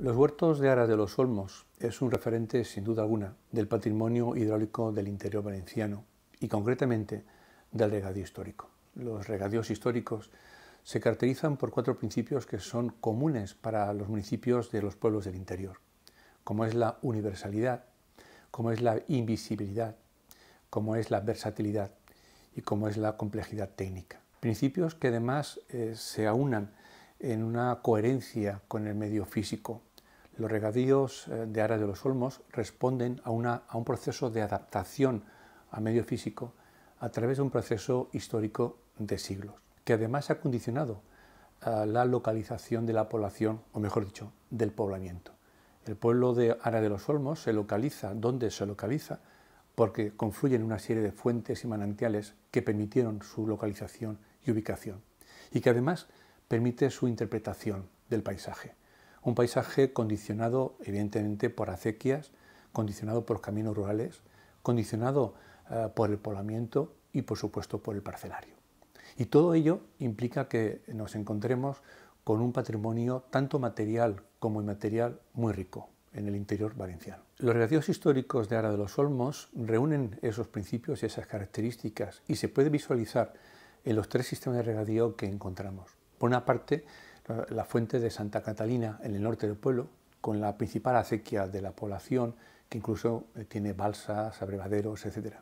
Los huertos de Aras de los Olmos es un referente, sin duda alguna, del patrimonio hidráulico del interior valenciano y concretamente del regadío histórico. Los regadíos históricos se caracterizan por cuatro principios que son comunes para los municipios de los pueblos del interior, como es la universalidad, como es la invisibilidad, como es la versatilidad y como es la complejidad técnica. Principios que además eh, se aunan en una coherencia con el medio físico, los regadíos eh, de Ara de los olmos responden a, un proceso de adaptación a medio físico a través de un proceso histórico de siglos, que además ha condicionado la localización de la población, o mejor dicho, del poblamiento. El pueblo de Ara de los Olmos se localiza donde se localiza porque confluyen una serie de fuentes y manantiales que permitieron su localización y ubicación, y que además permite su interpretación del paisaje. Un paisaje condicionado evidentemente por acequias, condicionado por caminos rurales, condicionado eh, por el poblamiento y por supuesto por el parcelario. Y todo ello implica que nos encontremos con un patrimonio tanto material como inmaterial muy rico en el interior valenciano. Los regadíos históricos de Ara de los Olmos reúnen esos principios y esas características y se puede visualizar en los tres sistemas de regadío que encontramos. Por una parte, eh, la fuente de Santa Catalina en el norte del pueblo, con la principal acequia de la población, que incluso eh, tiene balsas, abrevaderos, etc.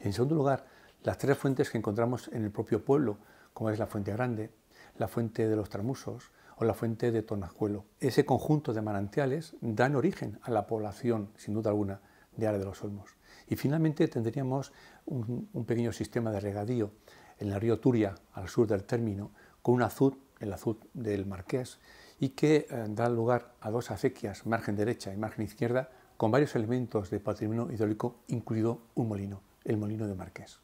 En segundo lugar, las tres fuentes que encontramos en el propio pueblo, como es la Fuente Grande, la Fuente de los Tramusos o la Fuente de Tonajuelo. Ese conjunto de manantiales dan origen a la población, sin duda alguna, de Área de los Olmos. Y finalmente tendríamos un, pequeño sistema de regadío en el río Turia, al sur del término, con un azud el azul del Marqués, y que eh, da lugar a dos acequias, margen derecha y margen izquierda, con varios elementos de patrimonio hidráulico, incluido un molino, el molino de Marqués.